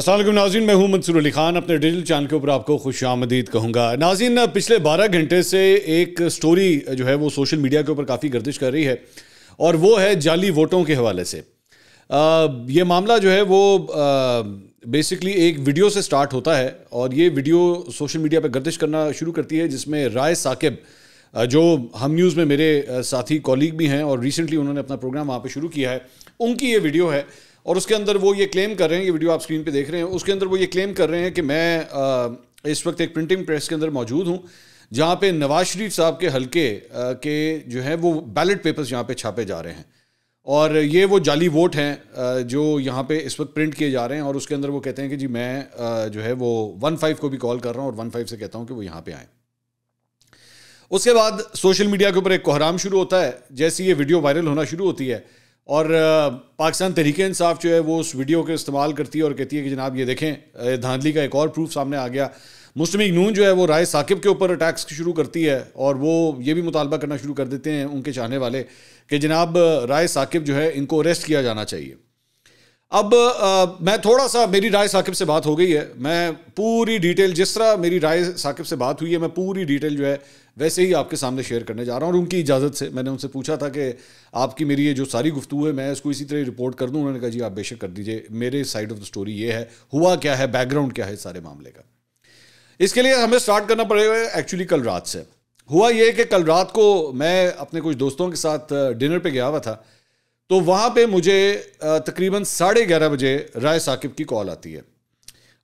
असल नाजीन मैं हूँ मंसूर अली खान अपने डिजिटल चैनल के ऊपर आपको खुश आमदीद कहूँगा नाजीन पिछले बारह घंटे से एक स्टोरी जो है वो सोशल मीडिया के ऊपर काफ़ी गर्दिश कर रही है और वो है जाली वोटों के हवाले से आ, ये मामला जो है वो बेसिकली एक वीडियो से स्टार्ट होता है और ये वीडियो सोशल मीडिया पर गर्दिश करना शुरू करती है जिसमें राय साकिब जो हम न्यूज़ में मेरे साथी कॉलीग भी हैं और रिसेंटली उन्होंने अपना प्रोग्राम वहाँ पर शुरू किया है उनकी ये वीडियो है और उसके अंदर वो ये क्लेम कर रहे हैं ये वीडियो आप स्क्रीन पे देख रहे हैं उसके अंदर वो ये क्लेम कर रहे हैं कि मैं इस वक्त एक प्रिंटिंग प्रेस के अंदर मौजूद हूँ जहाँ पे नवाज शरीफ साहब के हलके के जो है वो बैलेट पेपर्स यहाँ पे छापे जा रहे हैं और ये वो जाली वोट हैं जो यहाँ पे इस वक्त प्रिंट किए जा रहे हैं और उसके अंदर वो कहते हैं कि जी मैं जो है वो वन फाइव को भी कॉल कर रहा हूँ और वन फाइव से कहता हूँ कि वो यहाँ पे आए उसके बाद सोशल मीडिया के ऊपर एक कोहराम शुरू होता है जैसे ये वीडियो वायरल होना शुरू होती है और पाकिस्तान तरीके इंसाफ जो है वो उस वीडियो के इस्तेमाल करती है और कहती है कि जनाब ये देखें धांधली का एक और प्रूफ सामने आ गया मुस्लिम नून जो है वो राय साकिब के ऊपर अटैक्स शुरू करती है और वो ये भी मुतालबा करना शुरू कर देते हैं उनके चाहने वाले कि जनाब राय साकिब जो है इनको अरेस्ट किया जाना चाहिए अब आ, मैं थोड़ा सा मेरी राय साकिब से बात हो गई है मैं पूरी डिटेल जिस तरह मेरी राय साकिब से बात हुई है मैं पूरी डिटेल जो है वैसे ही आपके सामने शेयर करने जा रहा हूँ और उनकी इजाज़त से मैंने उनसे पूछा था कि आपकी मेरी ये जो सारी गुफ्तु है मैं इसको इसी तरह रिपोर्ट कर दूँ उन्होंने कहा जी आप बेशक कर दीजिए मेरे साइड ऑफ द स्टोरी ये है हुआ क्या है बैकग्राउंड क्या है सारे मामले का इसके लिए हमें स्टार्ट करना पड़ेगा एक्चुअली कल रात से हुआ ये कि कल रात को मैं अपने कुछ दोस्तों के साथ डिनर पर गया हुआ था तो वहाँ पर मुझे तकरीबन साढ़े ग्यारह बजे राय साकिब की कॉल आती है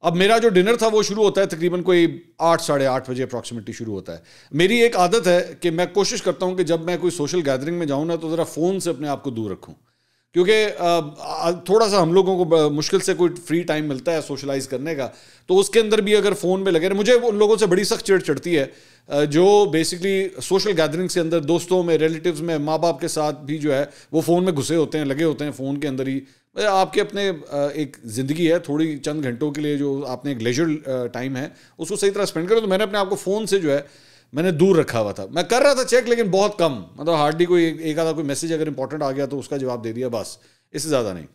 अब मेरा जो डिनर था वो शुरू होता है तकरीबन कोई आठ साढ़े आठ बजे अप्रॉक्सीमेटली शुरू होता है मेरी एक आदत है कि मैं कोशिश करता हूँ कि जब मैं कोई सोशल गैदरिंग में जाऊँ ना तो ज़रा फ़ोन से अपने आप को दूर रखूँ क्योंकि थोड़ा सा हम लोगों को मुश्किल से कोई फ्री टाइम मिलता है सोशलाइज करने का तो उसके अंदर भी अगर फ़ोन में लगे मुझे उन लोगों से बड़ी सख्त चिड़ चढ़ती है जो बेसिकली सोशल गैदरिंग के अंदर दोस्तों में रिलेटिव्स में माँ बाप के साथ भी जो है वो फ़ोन में घुसे होते हैं लगे होते हैं फ़ोन के अंदर ही आपके अपने एक ज़िंदगी है थोड़ी चंद घंटों के लिए जो आपने एक लेजर टाइम है उसको सही तरह स्पेंड करो तो मैंने अपने आपको फ़ोन से जो है मैंने दूर रखा हुआ था मैं कर रहा था चेक लेकिन बहुत कम मतलब हार्डली कोई एक, एक आधा कोई मैसेज अगर इंपॉर्टेंट आ गया तो उसका जवाब दे दिया बस इससे ज़्यादा नहीं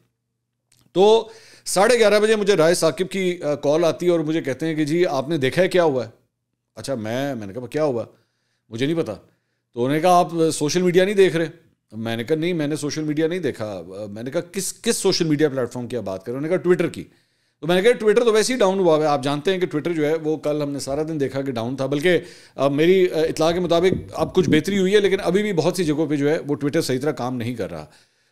तो साढ़े ग्यारह बजे मुझे राय साकिब की कॉल आती है और मुझे कहते हैं कि जी आपने देखा है क्या हुआ है अच्छा मैं मैंने कहा क्या हुआ मुझे नहीं पता तो उन्होंने कहा आप सोशल मीडिया नहीं देख रहे तो मैंने कहा नहीं मैंने सोशल मीडिया नहीं देखा मैंने कहा किस किस सोशल मीडिया प्लेटफॉर्म की आप बात करें उन्होंने कहा ट्विटर की तो मैंने कहा ट्विटर तो वैसे ही डाउन हुआ है आप जानते हैं कि ट्विटर जो है वो कल हमने सारा दिन देखा कि डाउन था बल्कि मेरी इतला के मुताबिक अब कुछ बेहतरी हुई है लेकिन अभी भी बहुत सी जगहों पर जो है वो ट्विटर सही तरह काम नहीं कर रहा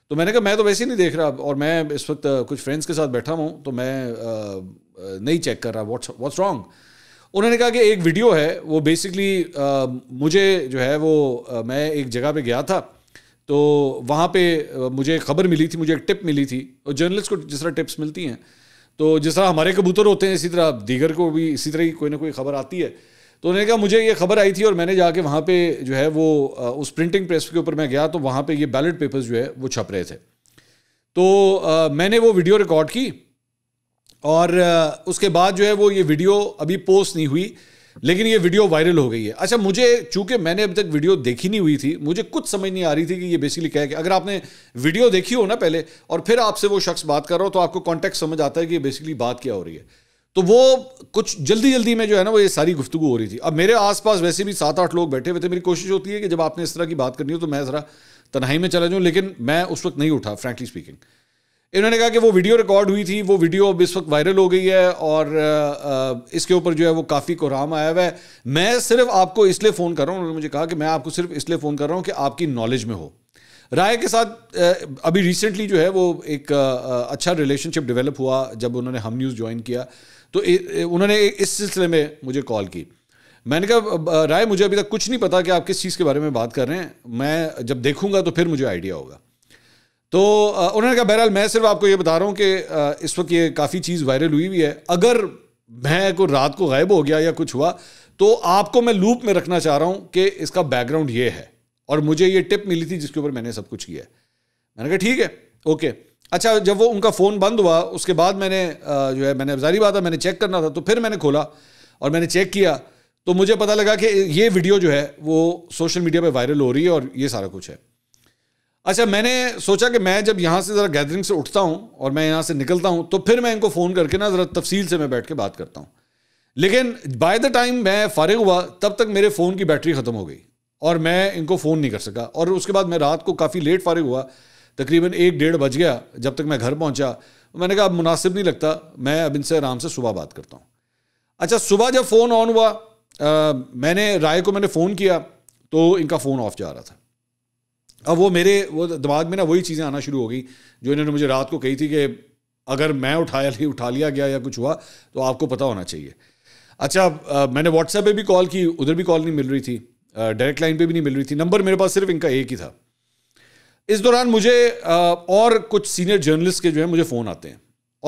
तो मैंने कहा मैं तो वैसे ही नहीं देख रहा और मैं इस वक्त कुछ फ्रेंड्स के साथ बैठा हूँ तो मैं नहीं चेक कर रहा वॉट्स व्हाट्स रॉन्ग उन्होंने कहा कि एक वीडियो है वो बेसिकली मुझे जो है वो मैं एक जगह पर गया था तो वहाँ पे मुझे खबर मिली थी मुझे एक टिप मिली थी और जर्नलिस्ट को जिस तरह टिप्स मिलती हैं तो जिस तरह हमारे कबूतर होते हैं इसी तरह दीगर को भी इसी तरह की कोई ना कोई खबर आती है तो उन्होंने कहा मुझे ये खबर आई थी और मैंने जाके वहाँ पे जो है वो उस प्रिंटिंग प्रेस के ऊपर मैं गया तो वहाँ पे ये बैलेट पेपर्स जो है वो छप रहे थे तो आ, मैंने वो वीडियो रिकॉर्ड की और आ, उसके बाद जो है वो ये वीडियो अभी पोस्ट नहीं हुई लेकिन ये वीडियो वायरल हो गई है अच्छा मुझे चूंकि मैंने अब तक वीडियो देखी नहीं हुई थी मुझे कुछ समझ नहीं आ रही थी कि ये बेसिकली क्या है कि अगर आपने वीडियो देखी हो ना पहले और फिर आपसे वो शख्स बात कर रहा हो तो आपको कॉन्टेक्ट समझ आता है कि बेसिकली बात क्या हो रही है तो वो कुछ जल्दी जल्दी में जो है ना वो ये सारी गुफ्तु हो रही थी अब मेरे आसपास वैसे भी सात आठ लोग बैठे हुए थे मेरी कोशिश होती है कि जब आपने इस तरह की बात करनी हो तो मैं ज़रा तनाई में चला जाऊँ लेकिन मैं उस वक्त नहीं उठा फ्रैंकली स्पीकिंग इन्होंने कहा कि वो वीडियो रिकॉर्ड हुई थी वो वीडियो अब इस वक्त वायरल हो गई है और इसके ऊपर जो है वो काफ़ी कोराम आया हुआ है मैं सिर्फ आपको इसलिए फ़ोन कर रहा हूँ उन्होंने मुझे कहा कि मैं आपको सिर्फ इसलिए फ़ोन कर रहा हूँ कि आपकी नॉलेज में हो राय के साथ अभी रिसेंटली जो है वो एक अच्छा रिलेशनशिप डेवलप हुआ जब उन्होंने हम न्यूज़ ज्वाइन किया तो उन्होंने इस सिलसिले में मुझे कॉल की मैंने कहा राय मुझे अभी तक कुछ नहीं पता कि आप किस चीज़ के बारे में बात कर रहे हैं मैं जब देखूंगा तो फिर मुझे आइडिया होगा तो उन्होंने कहा बहरहाल मैं सिर्फ आपको ये बता रहा हूँ कि इस वक्त ये काफ़ी चीज़ वायरल हुई हुई है अगर मैं को रात को गायब हो गया या कुछ हुआ तो आपको मैं लूप में रखना चाह रहा हूँ कि इसका बैकग्राउंड ये है और मुझे ये टिप मिली थी जिसके ऊपर मैंने सब कुछ किया है मैंने कहा ठीक है ओके अच्छा जब वो उनका फ़ोन बंद हुआ उसके बाद मैंने जो है मैंने जारी बात है मैंने चेक करना था तो फिर मैंने खोला और मैंने चेक किया तो मुझे पता लगा कि ये वीडियो जो है वो सोशल मीडिया पर वायरल हो रही है और ये सारा कुछ है अच्छा मैंने सोचा कि मैं जब यहाँ से ज़रा गैदरिंग से उठता हूँ और मैं यहाँ से निकलता हूँ तो फिर मैं इनको फ़ोन करके ना ज़रा तफसील से मैं बैठ के बात करता हूँ लेकिन बाय द टाइम मैं फ़ारिग हुआ तब तक मेरे फ़ोन की बैटरी ख़त्म हो गई और मैं इनको फ़ोन नहीं कर सका और उसके बाद मैं रात को काफ़ी लेट फ़ारिग हुआ तकरीबन एक डेढ़ बज गया जब तक मैं घर पहुँचा मैंने कहा अब मुनासिब नहीं लगता मैं अब इनसे आराम से सुबह बात करता हूँ अच्छा सुबह जब फ़ोन ऑन हुआ आ, मैंने राय को मैंने फ़ोन किया तो इनका फ़ोन ऑफ जा रहा था अब वो मेरे वो दिमाग में ना वही चीज़ें आना शुरू हो गई जो इन्होंने मुझे रात को कही थी कि अगर मैं उठाया उठा लिया गया या कुछ हुआ तो आपको पता होना चाहिए अच्छा आ, मैंने व्हाट्सएप पे भी कॉल की उधर भी कॉल नहीं मिल रही थी डायरेक्ट लाइन पे भी नहीं मिल रही थी नंबर मेरे पास सिर्फ इनका एक ही था इस दौरान मुझे आ, और कुछ सीनियर जर्नलिस्ट के जो है मुझे फ़ोन आते हैं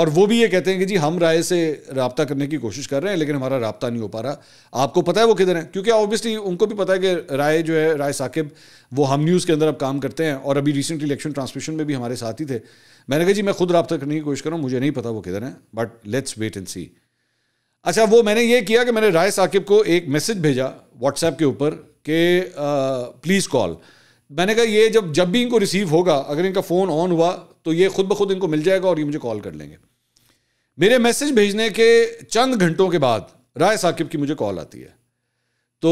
और वो भी ये कहते हैं कि जी हम राय से रबता करने की कोशिश कर रहे हैं लेकिन हमारा रबता नहीं हो पा रहा आपको पता है वो किधर है क्योंकि ऑब्वियसली उनको भी पता है कि राय जो है राय साकिब वो हम न्यूज़ के अंदर अब काम करते हैं और अभी रिसेंट इलेक्शन ट्रांसमिशन में भी हमारे साथ ही थे मैंने कहा जी मैं खुद रबता करने की कोशिश कर रहा हूँ मुझे नहीं पता वो किधर है but let's wait and see अच्छा वो मैंने ये किया कि मैंने राय साकिब को एक मैसेज भेजा व्हाट्सएप के ऊपर कि प्लीज़ कॉल मैंने कहा ये जब जब भी इनको रिसीव होगा अगर इनका फ़ोन ऑन हुआ तो ये खुद ब खुद इनको मिल जाएगा और ये मुझे कॉल कर लेंगे मेरे मैसेज भेजने के चंद घंटों के बाद राय साकिब की मुझे कॉल आती है तो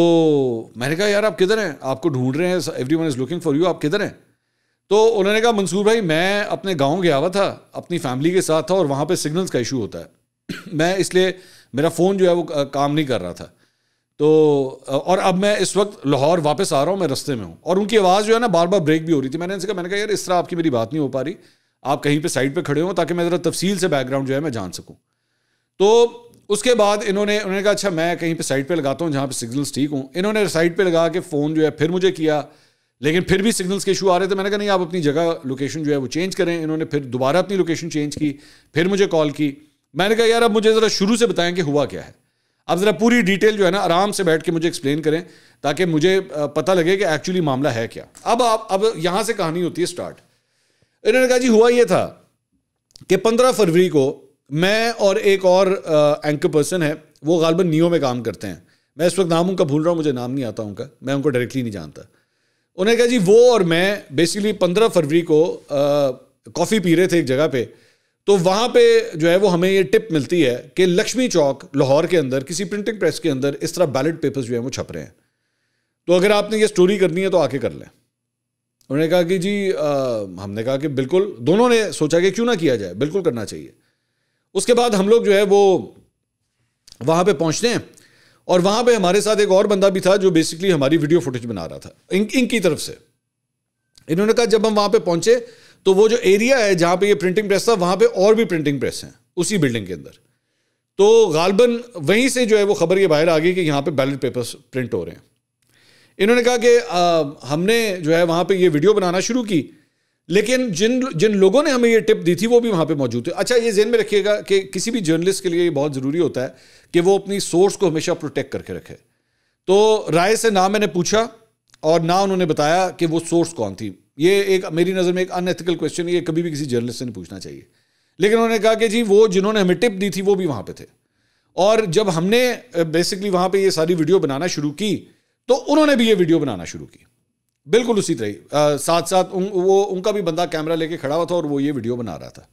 मैंने कहा यार आप किधर हैं आपको ढूंढ रहे हैं everyone is looking for you आप किधर हैं तो उन्होंने कहा मंसूर भाई मैं अपने गाँव गया हुआ था अपनी फैमिली के साथ था और वहाँ पर सिग्नल्स का इशू होता है मैं इसलिए मेरा फ़ोन जो है वो काम नहीं कर रहा था तो और अब मैं इस वक्त लाहौर वापस आ रहा हूँ मैं रस्ते में हूँ और उनकी आवाज़ जो है ना बार बार ब्रेक भी हो रही थी मैंने इनसे कहा मैंने कहा यार इस तरह आपकी मेरी बात नहीं हो पा रही आप कहीं पे साइड पे खड़े हो ताकि मैं ज़रा तफसील से बैकग्राउंड जो है मैं जान सकूँ तो उसके बाद इन्होंने उन्होंने कहा अच्छा मैं कहीं पर साइड पर लगाता हूँ जहाँ पर सिग्नल्स ठीक हूँ इन्होंने साइड पर लगा के फ़ोन जो है फिर मुझे किया लेकिन फिर भी सिग्नल्स के इशू आ रहे थे मैंने कहा नहीं आप अपनी जगह लोकेशन जो है वो चेंज करें इन्होंने फिर दोबारा अपनी लोकेशन चेंज की फिर मुझे कॉल की मैंने कहा यार अब मुझे ज़रा शुरू से बताएं कि हुआ क्या है अब ज़रा पूरी डिटेल जो है ना आराम से बैठ के मुझे एक्सप्लेन करें ताकि मुझे पता लगे कि एक्चुअली मामला है क्या अब अब, अब यहाँ से कहानी होती है स्टार्ट इन्होंने कहा जी हुआ यह था कि पंद्रह फरवरी को मैं और एक और एंकर पर्सन है वो गालबन नियो में काम करते हैं मैं इस वक्त नाम उनका भूल रहा हूँ मुझे नाम नहीं आता उनका मैं उनको डायरेक्टली नहीं जानता उन्होंने कहा जी वो और मैं बेसिकली पंद्रह फरवरी को कॉफ़ी पी रहे थे एक जगह पर तो वहां पे जो है वो हमें ये टिप मिलती है कि लक्ष्मी चौक लाहौर के अंदर किसी प्रिंटिंग प्रेस के अंदर इस तरह बैलेट पेपर्स जो है वो छप रहे हैं तो अगर आपने ये स्टोरी करनी है तो आके कर लें उन्होंने कहा कि जी आ, हमने कहा कि बिल्कुल दोनों ने सोचा कि क्यों ना किया जाए बिल्कुल करना चाहिए उसके बाद हम लोग जो है वो वहां पर पहुंचते हैं और वहां पर हमारे साथ एक और बंदा भी था जो बेसिकली हमारी वीडियो फुटेज बना रहा था इनकी तरफ से इन्होंने कहा जब हम वहां पर पहुंचे तो वो जो एरिया है जहाँ पे ये प्रिंटिंग प्रेस था वहाँ पे और भी प्रिंटिंग प्रेस हैं उसी बिल्डिंग के अंदर तो गालबन वहीं से जो है वो खबर ये बाहर आ गई कि यहाँ पे बैलेट पेपर्स प्रिंट हो रहे हैं इन्होंने कहा कि हमने जो है वहाँ पे ये वीडियो बनाना शुरू की लेकिन जिन जिन लोगों ने हमें ये टिप दी थी वो भी वहाँ पे मौजूद थे अच्छा ये जेन में रखिएगा कि किसी भी जर्नलिस्ट के लिए ये बहुत ज़रूरी होता है कि वो अपनी सोर्स को हमेशा प्रोटेक्ट करके रखे तो राय से ना मैंने पूछा और ना उन्होंने बताया कि वो सोर्स कौन थी ये एक मेरी नज़र में एक अनएथिकल क्वेश्चन ये कभी भी किसी जर्नलिस्ट से नहीं पूछना चाहिए लेकिन उन्होंने कहा कि जी वो जिन्होंने हमें टिप दी थी वो भी वहाँ पे थे और जब हमने बेसिकली वहाँ पे ये सारी वीडियो बनाना शुरू की तो उन्होंने भी ये वीडियो बनाना शुरू की बिल्कुल उसी तरह साथ साथ उन, वो उनका भी बंदा कैमरा लेके खड़ा हुआ था और वो ये वीडियो बना रहा था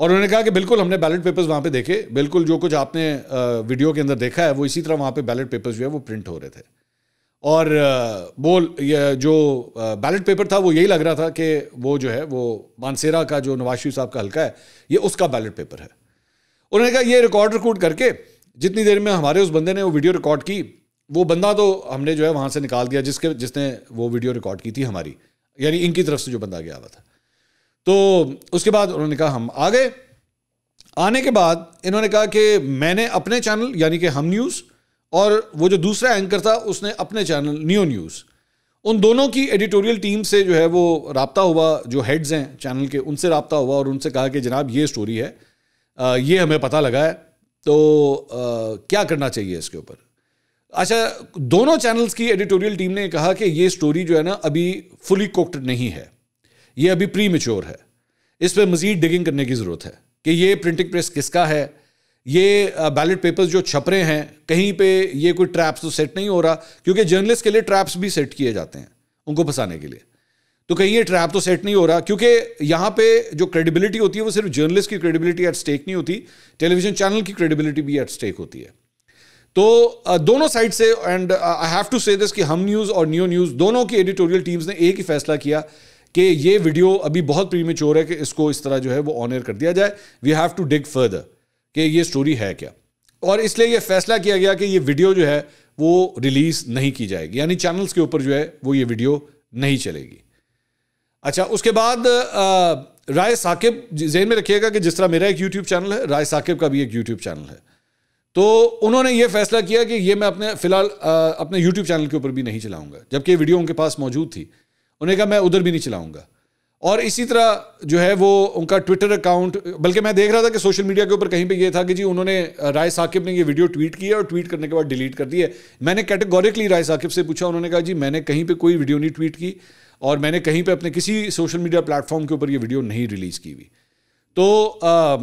और उन्होंने कहा कि बिल्कुल हमने बैलेट पेपर्स वहाँ पे देखे बिल्कुल जो कुछ आपने वीडियो के अंदर देखा है वो इसी तरह वहाँ पे बैलेट पेपर्स जो है वो प्रिंट हो रहे थे और वो जो बैलेट पेपर था वो यही लग रहा था कि वो जो है वो मानसेरा का जो नवाज शरीफ साहब का हल्का है ये उसका बैलेट पेपर है उन्होंने कहा ये रिकॉर्ड रिकॉर्ड करके जितनी देर में हमारे उस बंदे ने वो वीडियो रिकॉर्ड की वो बंदा तो हमने जो है वहाँ से निकाल दिया जिसके जिसने वो वीडियो रिकॉर्ड की थी हमारी यानी इनकी तरफ से जो बंदा गया हुआ था तो उसके बाद उन्होंने कहा हम आ गए आने के बाद इन्होंने कहा कि मैंने अपने चैनल यानी कि हम न्यूज़ और वो जो दूसरा एंकर था उसने अपने चैनल न्यू न्यूज़ उन दोनों की एडिटोरियल टीम से जो है वो रबता हुआ जो हेड्स हैं चैनल के उनसे रबता हुआ और उनसे कहा कि जनाब ये स्टोरी है ये हमें पता लगा है तो क्या करना चाहिए इसके ऊपर अच्छा दोनों चैनल्स की एडिटोरियल टीम ने कहा कि ये स्टोरी जो है ना अभी फुली कोक्ट नहीं है ये अभी प्री है इस पर मज़ीद डिगिंग करने की ज़रूरत है कि ये प्रिंटिंग प्रेस किसका है ये बैलेट पेपर्स जो छप रहे हैं कहीं पे ये कोई ट्रैप्स तो सेट नहीं हो रहा क्योंकि जर्नलिस्ट के लिए ट्रैप्स भी सेट किए जाते हैं उनको फंसाने के लिए तो कहीं ये ट्रैप तो सेट नहीं हो रहा क्योंकि यहाँ पे जो क्रेडिबिलिटी होती है वो सिर्फ जर्नलिस्ट की क्रेडिबिलिटी एट स्टेक नहीं होती टेलीविजन चैनल की क्रेडिबिलिटी भी एट स्टेक होती है तो दोनों साइड से and I have to say this कि हम न्यूज़ और न्यू न्यूज़ दोनों की एडिटोरियल टीम्स ने एक ही फैसला किया कि ये वीडियो अभी बहुत प्रीमेच्योर है कि इसको इस तरह जो है वो ऑन एयर कर दिया जाए we have to dig further कि ये स्टोरी है क्या और इसलिए ये फैसला किया गया कि ये वीडियो जो है वो रिलीज़ नहीं की जाएगी यानी चैनल्स के ऊपर जो है वो ये वीडियो नहीं चलेगी अच्छा उसके बाद राय साकिब जहन में रखिएगा कि जिस तरह मेरा एक यूट्यूब चैनल है राय साकिब का भी एक यूट्यूब चैनल है तो उन्होंने ये फैसला किया कि ये मैं अपने फ़िलहाल अपने यूट्यूब चैनल के ऊपर भी नहीं चलाऊंगा जबकि वीडियो उनके पास मौजूद थी उन्हें कहा मैं उधर भी नहीं चलाऊंगा और इसी तरह जो है वो उनका ट्विटर अकाउंट बल्कि मैं देख रहा था कि सोशल मीडिया के ऊपर कहीं पे ये था कि जी उन्होंने राय साकिब ने ये वीडियो ट्वीट की है और ट्वीट करने के बाद डिलीट कर दी है मैंने कैटेगोरिकली राय साकिब से पूछा उन्होंने कहा जी मैंने कहीं पे कोई वीडियो नहीं ट्वीट की और मैंने कहीं पे अपने किसी सोशल मीडिया प्लेटफॉर्म के ऊपर ये वीडियो नहीं रिलीज़ की हुई तो आ,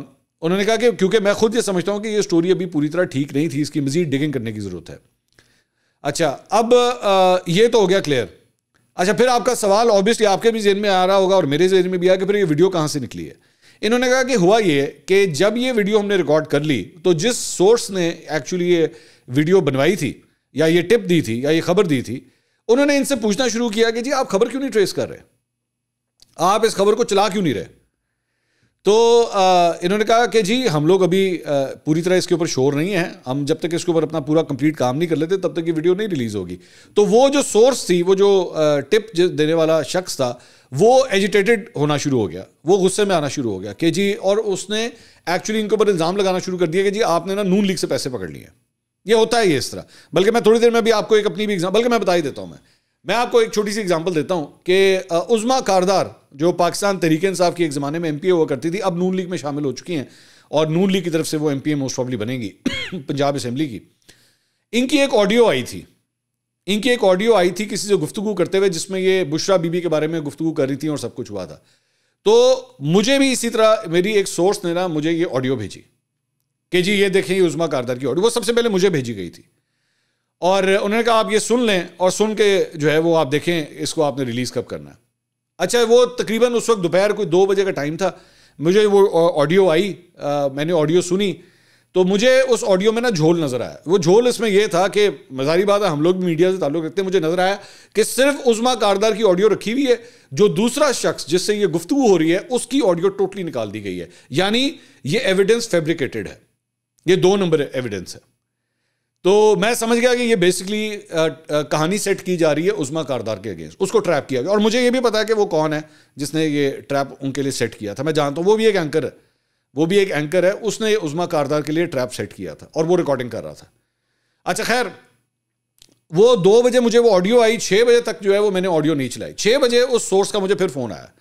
उन्होंने कहा कि क्योंकि मैं खुद ये समझता हूँ कि ये स्टोरी अभी पूरी तरह ठीक नहीं थी इसकी मज़ीद डिगिंग करने की ज़रूरत है अच्छा अब ये तो हो गया क्लियर अच्छा फिर आपका सवाल ऑब्वियसली आपके भी जेन में आ रहा होगा और मेरे जेन में भी आया कि फिर ये वीडियो कहाँ से निकली है इन्होंने कहा कि हुआ ये कि जब ये वीडियो हमने रिकॉर्ड कर ली तो जिस सोर्स ने एक्चुअली ये वीडियो बनवाई थी या ये टिप दी थी या ये खबर दी थी उन्होंने इनसे पूछना शुरू किया कि जी आप खबर क्यों नहीं ट्रेस कर रहे आप इस खबर को चला क्यों नहीं रहे तो इन्होंने कहा कि जी हम लोग अभी पूरी तरह इसके ऊपर शोर नहीं है हम जब तक इसके ऊपर अपना पूरा कंप्लीट काम नहीं कर लेते तब तक ये वीडियो नहीं रिलीज़ होगी तो वो जो सोर्स थी वो जो टिप देने वाला शख्स था वो एजिटेटेड होना शुरू हो गया वो गुस्से में आना शुरू हो गया कि जी और उसने एक्चुअली इनके ऊपर इल्ज़ाम लगाना शुरू कर दिया कि जी आपने ना नून लीग से पैसे पकड़ लिए ये होता है ये इस तरह बल्कि मैं थोड़ी देर में भी आपको एक अपनी भी एग्जाम बल्कि मैं बता ही देता हूँ मैं मैं आपको एक छोटी सी एग्जांपल देता हूं कि उज़मा कारदार जो पाकिस्तान तरीके इंसाफ की एक ज़माने में एम हुआ करती थी अब नून लीग में शामिल हो चुकी हैं और नून लीग की तरफ से वो एम मोस्ट ऑफली बनेंगी पंजाब असम्बली की इनकी एक ऑडियो आई थी इनकी एक ऑडियो आई थी किसी से गुफ्तु करते हुए जिसमें ये बुशरा बीबी के बारे में गुफ्तु कर रही थी और सब कुछ हुआ था तो मुझे भी इसी तरह मेरी एक सोर्स ने ना मुझे ये ऑडियो भेजी कि जी ये देखें ये उज़मा कारदार की ऑडियो वो सबसे पहले मुझे भेजी गई थी और उन्होंने कहा आप ये सुन लें और सुन के जो है वो आप देखें इसको आपने रिलीज़ कब करना है अच्छा वो तकरीबन उस वक्त दोपहर कोई दो बजे का टाइम था मुझे वो ऑडियो आई आ, मैंने ऑडियो सुनी तो मुझे उस ऑडियो में ना झोल नज़र आया वो झोल इसमें यह था कि मजारी बात है हम लोग भी मीडिया से ताल्लुक रखते हैं मुझे नज़र आया कि सिर्फ उजमा कारदार की ऑडियो रखी हुई है जो दूसरा शख्स जिससे ये गुफ्तु हो रही है उसकी ऑडियो टोटली निकाल दी गई है यानी ये एविडेंस फेब्रिकेटेड है ये दो नंबर एविडेंस है तो मैं समझ गया कि ये बेसिकली कहानी सेट की जा रही है उजमा कारदार के अगेंस्ट उसको ट्रैप किया गया और मुझे ये भी पता है कि वो कौन है जिसने ये ट्रैप उनके लिए सेट किया था मैं जानता हूँ वो भी एक एंकर है वो भी एक एंकर है उसने उजमा कारदार के लिए ट्रैप सेट किया था और वो रिकॉर्डिंग कर रहा था अच्छा खैर वो दो बजे मुझे वो ऑडियो आई छः बजे तक जो है वो मैंने ऑडियो नहीं चलाई छः बजे उस सोर्स का मुझे फिर फ़ोन आया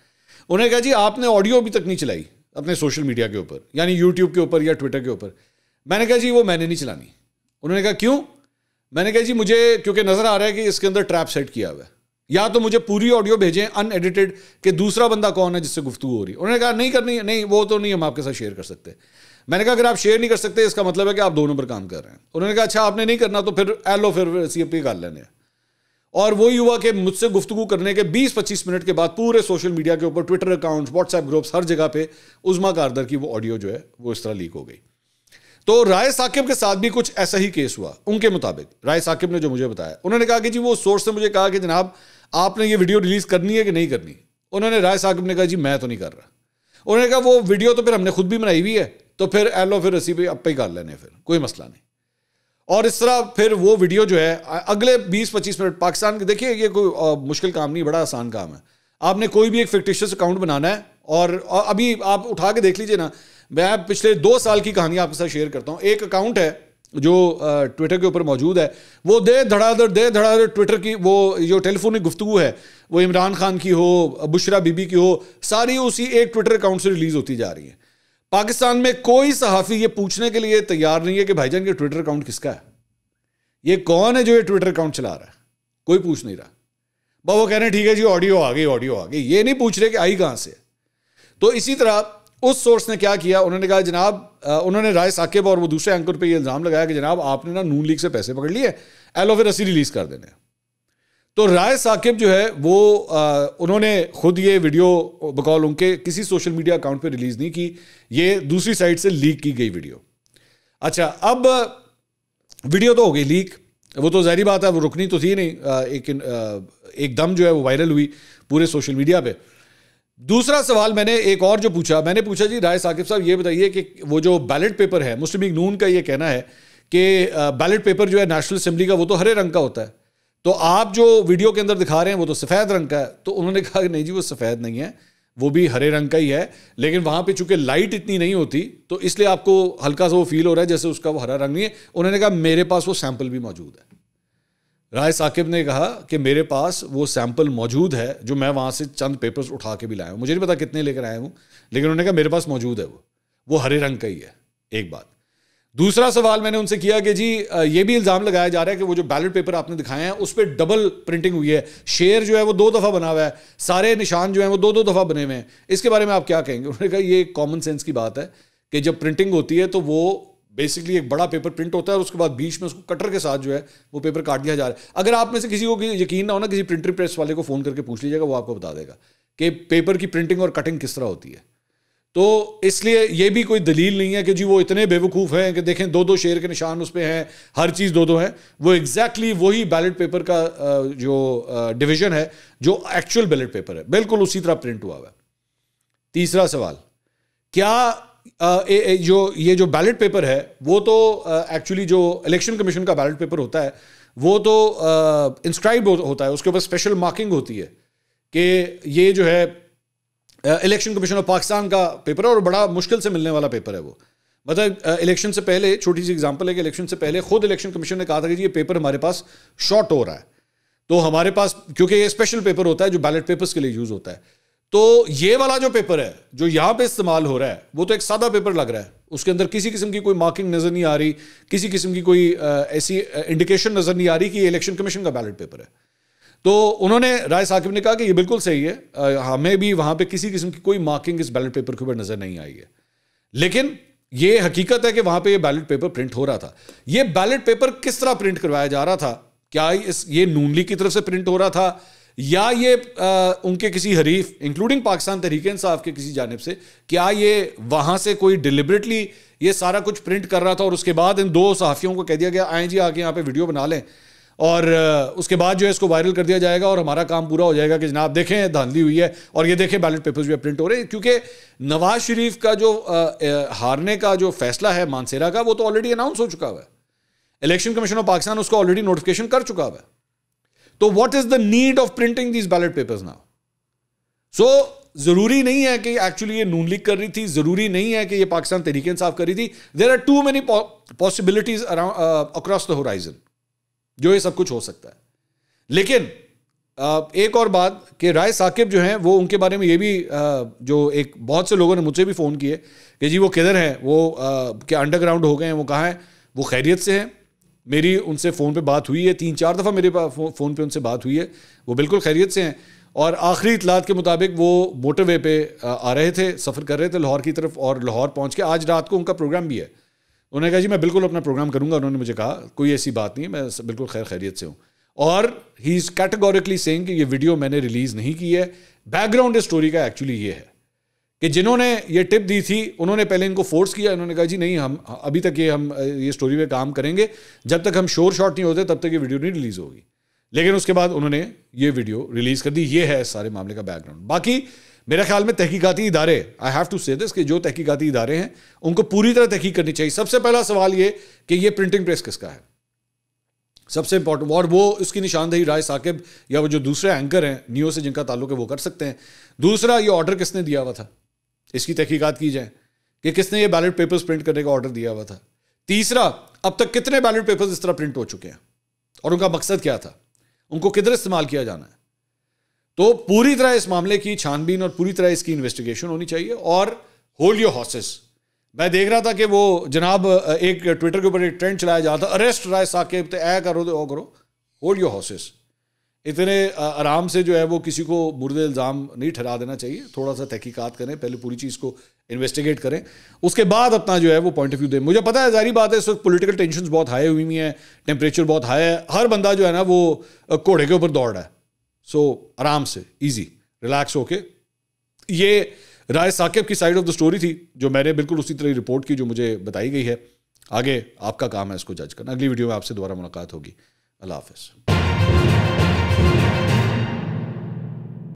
उन्होंने कहा जी आपने ऑडियो अभी तक नहीं चलाई अपने सोशल मीडिया के ऊपर यानी यूट्यूब के ऊपर या ट्विटर के ऊपर मैंने कहा जी वो मैंने नहीं चलानी उन्होंने कहा क्यों मैंने कहा जी मुझे क्योंकि नज़र आ रहा है कि इसके अंदर ट्रैप सेट किया हुआ है या तो मुझे पूरी ऑडियो भेजें अनएडिटेड कि दूसरा बंदा कौन है जिससे गुफ्तु हो रही है उन्होंने कहा नहीं करनी नहीं वो तो नहीं हम आपके साथ शेयर कर सकते मैंने कहा अगर आप शेयर नहीं कर सकते इसका मतलब है कि आप दोनों पर काम कर रहे हैं उन्होंने कहा अच्छा आपने नहीं करना तो फिर एलो फिर सी एफ पी लेने और वो हुआ कि मुझसे गुफ्तु करने के 20-25 मिनट के बाद पूरे सोशल मीडिया के ऊपर ट्विटर अकाउंट्स व्हाट्सएप ग्रुप्स हर जगह पे उजमा कारदर की वो ऑडियो जो है वो इस तरह लीक हो गई तो राय साकिब के साथ भी कुछ ऐसा ही केस हुआ उनके मुताबिक राय साकिब ने जो मुझे बताया उन्होंने कहा कि जी वो सोर्स ने मुझे कहा कि जनाब आपने ये वीडियो रिलीज करनी है कि नहीं करनी उन्होंने राय साकिब ने कहा जी मैं तो नहीं कर रहा उन्होंने कहा वो वीडियो तो फिर हमने खुद भी बनाई हुई है तो फिर एलो फिर रसी भी आप ही कर लेने फिर कोई मसला नहीं और इस तरह फिर वो वीडियो जो है अगले 20-25 मिनट पाकिस्तान के देखिए ये कोई मुश्किल काम नहीं बड़ा आसान काम है आपने कोई भी एक फिक्टिशियस अकाउंट बनाना है और अभी आप उठा के देख लीजिए ना मैं पिछले दो साल की कहानी आपके साथ शेयर करता हूँ एक अकाउंट है जो ट्विटर के ऊपर मौजूद है वो दे धड़ाधड़ दे धड़ाधड़ ट्विटर की वो जो टेलीफोनिक गुफ्तु है वो इमरान खान की हो बुशरा बीबी की हो सारी उसी एक ट्विटर अकाउंट से रिलीज होती जा रही है पाकिस्तान में कोई सहाफ़ी ये पूछने के लिए तैयार नहीं है कि भाईजान ये ट्विटर अकाउंट किसका है ये कौन है जो ये ट्विटर अकाउंट चला रहा है कोई पूछ नहीं रहा बस वो कह रहे हैं ठीक है जी ऑडियो आ गई ऑडियो आ गई ये नहीं पूछ रहे कि आई कहाँ से तो इसी तरह उस सोर्स ने क्या किया उन्होंने कहा जनाब उन्होंने राय साकेब और वो दूसरे एंकर पे ये इल्ज़ाम लगाया कि जनाब आपने ना नून लीग से पैसे पकड़ लिए फिर रसी रिलीज़ कर देने तो राय साकिब जो है वो आ, उन्होंने खुद ये वीडियो बकौल उनके किसी सोशल मीडिया अकाउंट पे रिलीज़ नहीं की ये दूसरी साइड से लीक की गई वीडियो अच्छा अब वीडियो तो हो गई लीक वो तो जहरी बात है वो रुकनी तो थी नहीं एक एकदम जो है वो वायरल हुई पूरे सोशल मीडिया पर दूसरा सवाल मैंने एक और जो पूछा मैंने पूछा जी राय साकिब साहब ये बताइए कि वो जो बैलेट पेपर है मुस्लिम लीग नून का ये कहना है कि बैलेट पेपर जो है नेशनल असम्बली का वो तो हरे रंग का होता है तो आप जो वीडियो के अंदर दिखा रहे हैं वो तो सफ़ेद रंग का है तो उन्होंने कहा कि नहीं जी वो सफ़ेद नहीं है वो भी हरे रंग का ही है लेकिन वहाँ पे चूंकि लाइट इतनी नहीं होती तो इसलिए आपको हल्का सा वो फील हो रहा है जैसे उसका वो हरा रंग नहीं है उन्होंने कहा मेरे पास वो सैंपल भी मौजूद है राय साकिब ने कहा कि मेरे पास वो सैंपल मौजूद है जो मैं वहाँ से चंद पेपर्स उठा के भी लाया हूँ मुझे नहीं पता कितने लेकर आया हूँ लेकिन उन्होंने कहा मेरे पास मौजूद है वो वो हरे रंग का ही है एक बात दूसरा सवाल मैंने उनसे किया कि जी ये भी इल्ज़ाम लगाया जा रहा है कि वो जो बैलेट पेपर आपने दिखाए हैं उस पर डबल प्रिंटिंग हुई है शेर जो है वो दो दफ़ा बना हुआ है सारे निशान जो हैं वो दो दो दफ़ा बने हुए हैं इसके बारे में आप क्या कहेंगे उन्होंने कहा ये कॉमन सेंस की बात है कि जब प्रिंटिंग होती है तो वो बेसिकली एक बड़ा पेपर प्रिंट होता है और उसके बाद बीच में उसको कटर के साथ जो है वो पेपर काट दिया जा रहा है अगर आप में से किसी को यकीन ना हो ना किसी प्रिंटर प्रेस वाले को फ़ोन करके पूछ लीजिएगा वो आपको बता देगा कि पेपर की प्रिंटिंग और कटिंग किस तरह होती है तो इसलिए ये भी कोई दलील नहीं है कि जी वो इतने बेवकूफ़ हैं कि देखें दो दो शेर के निशान उस पर हैं हर चीज़ दो दो हैं वो एग्जैक्टली exactly वही बैलेट पेपर का जो डिवीजन है जो एक्चुअल बैलेट पेपर है बिल्कुल उसी तरह प्रिंट हुआ हुआ है तीसरा सवाल क्या ए, ए, जो ये जो बैलेट पेपर है वो तो एक्चुअली जो इलेक्शन कमीशन का बैलेट पेपर होता है वो तो इंस्क्राइब हो, होता है उसके ऊपर स्पेशल मार्किंग होती है कि ये जो है इलेक्शन कमीशन ऑफ पाकिस्तान का पेपर है और बड़ा मुश्किल से मिलने वाला पेपर है वो मतलब इलेक्शन से पहले छोटी सी एग्जांपल है कि इलेक्शन से पहले खुद इलेक्शन कमीशन ने कहा था कि ये पेपर हमारे पास शॉर्ट हो रहा है तो हमारे पास क्योंकि ये स्पेशल पेपर होता है जो बैलेट पेपर्स के लिए यूज़ होता है तो ये वाला जो पेपर है जो यहां पे इस्तेमाल हो रहा है वो तो एक सादा पेपर लग रहा है उसके अंदर किसी किस्म की कोई मार्किंग नज़र नहीं आ रही किसी किस्म की कोई ऐसी इंडिकेशन नज़र नहीं आ रही कि इलेक्शन कमीशन का बैलेट पेपर है तो उन्होंने राय साकिब ने कहा कि ये बिल्कुल सही है हमें भी वहां पे किसी किस्म की कोई मार्किंग इस बैलेट पेपर के ऊपर नज़र नहीं आई है लेकिन ये हकीकत है कि वहां पे ये बैलेट पेपर प्रिंट हो रहा था ये बैलेट पेपर किस तरह प्रिंट करवाया जा रहा था क्या इस ये नूनली की तरफ से प्रिंट हो रहा था या ये आ, उनके किसी हरीफ इंक्लूडिंग पाकिस्तान तहरीक इंसाफ के किसी जानब से क्या ये वहाँ से कोई डिलिबरेटली ये सारा कुछ प्रिंट कर रहा था और उसके बाद इन दो सहाफ़ियों को कह दिया गया आए जी आके यहाँ पे वीडियो बना लें और उसके बाद जो है इसको वायरल कर दिया जाएगा और हमारा काम पूरा हो जाएगा कि जनाब देखें धांधली हुई है और ये देखें बैलेट पेपर्स भी प्रिंट हो रहे हैं क्योंकि नवाज शरीफ का जो हारने का जो फैसला है मानसेरा का वो तो ऑलरेडी अनाउंस हो चुका हुआ है इलेक्शन कमीशन ऑफ पाकिस्तान उसको ऑलरेडी नोटिफिकेशन कर चुका हुआ है तो what is the need of printing these ballot papers now so जरूरी नहीं है कि एक्चुअली ये नून लीग कर रही थी जरूरी नहीं है कि ये पाकिस्तान तरीके इंसाफ कर रही थी there are too many possibilities across the horizon जो ये सब कुछ हो सकता है लेकिन uh, एक और बात कि राय साकिब जो हैं वो उनके बारे में ये भी uh, जो एक बहुत से लोगों ने मुझसे भी फ़ोन किए कि जी वो किधर हैं वो uh, क्या अंडरग्राउंड हो गए हैं वो कहाँ हैं वो खैरियत से हैं मेरी उनसे फ़ोन पे बात हुई है तीन चार दफ़ा मेरे फ़ोन पे उनसे बात हुई है वो बिल्कुल खैरियत से हैं और आखिरी इतलात के मुताबिक वो मोटरवे पे आ रहे थे सफ़र कर रहे थे लाहौर की तरफ और लाहौर पहुँच के आज रात को उनका प्रोग्राम भी है उन्होंने कहा जी मैं बिल्कुल अपना प्रोग्राम करूँगा उन्होंने मुझे कहा कोई ऐसी बात नहीं मैं बिल्कुल खैर खैरियत से हूँ और ही इज़ कैटेगोरिकली सेंग कि ये वीडियो मैंने रिलीज़ नहीं की है बैकग्राउंड स्टोरी का एक्चुअली ये है कि जिन्होंने ये टिप दी थी उन्होंने पहले इनको फोर्स किया इन्होंने कहा जी नहीं हम अभी तक ये हम ये स्टोरी पे काम करेंगे जब तक हम शोर शॉट नहीं होते तब तक ये वीडियो नहीं रिलीज़ होगी लेकिन उसके बाद उन्होंने ये वीडियो रिलीज़ कर दी ये है सारे मामले का बैकग्राउंड बाकी मेरे ख्याल में तहकीकती इदारे I have to say this कि जो तहकीकती इदारे हैं उनको पूरी तरह तहकीक करनी चाहिए सबसे पहला सवाल ये कि ये प्रिंटिंग प्रेस किसका है सबसे इंपॉर्टेंट और वो उसकी निशानदेही राय साकिब या वो जो दूसरे एंकर हैं न्यू से जिनका ताल्लुक है वो कर सकते हैं दूसरा ये ऑर्डर किसने दिया हुआ था इसकी तहकीक़त की जाए कि किसने ये बैलेट पेपर्स प्रिंट करने का ऑर्डर दिया हुआ था तीसरा अब तक कितने बैलेट पेपर्स इस तरह प्रिंट हो चुके हैं और उनका मकसद क्या था उनको किधर इस्तेमाल किया जाना है तो पूरी तरह इस मामले की छानबीन और पूरी तरह इसकी इन्वेस्टिगेशन होनी चाहिए और होल्ड योर हॉसेस मैं देख रहा था कि वो जनाब एक ट्विटर के ऊपर एक ट्रेंड चलाया जा रहा था अरेस्ट राय साकेब तो ऐ करो तो ओ करो होल्ड योर हॉसेस इतने आराम से जो है वो किसी को मुर्द इल्ज़ाम नहीं ठहरा देना चाहिए थोड़ा सा तहकीकात करें पहले पूरी चीज़ को इन्वेस्टिगेट करें उसके बाद अपना जो है वो पॉइंट ऑफ व्यू दें मुझे पता है जारी बात है इस वक्त पोलिटिकल टेंशन बहुत हाई हुई हैं टेम्परेचर बहुत हाई है हर बंदा जो है ना वो घोड़े के ऊपर दौड़ रहा है सो आराम से ईजी रिलैक्स होके ये राय साकिब की साइड ऑफ द स्टोरी थी जो मैंने बिल्कुल उसी तरह रिपोर्ट की जो मुझे बताई गई है आगे आपका काम है इसको जज करना अगली वीडियो में आपसे दोबारा मुलाकात होगी अल्लाह हाफ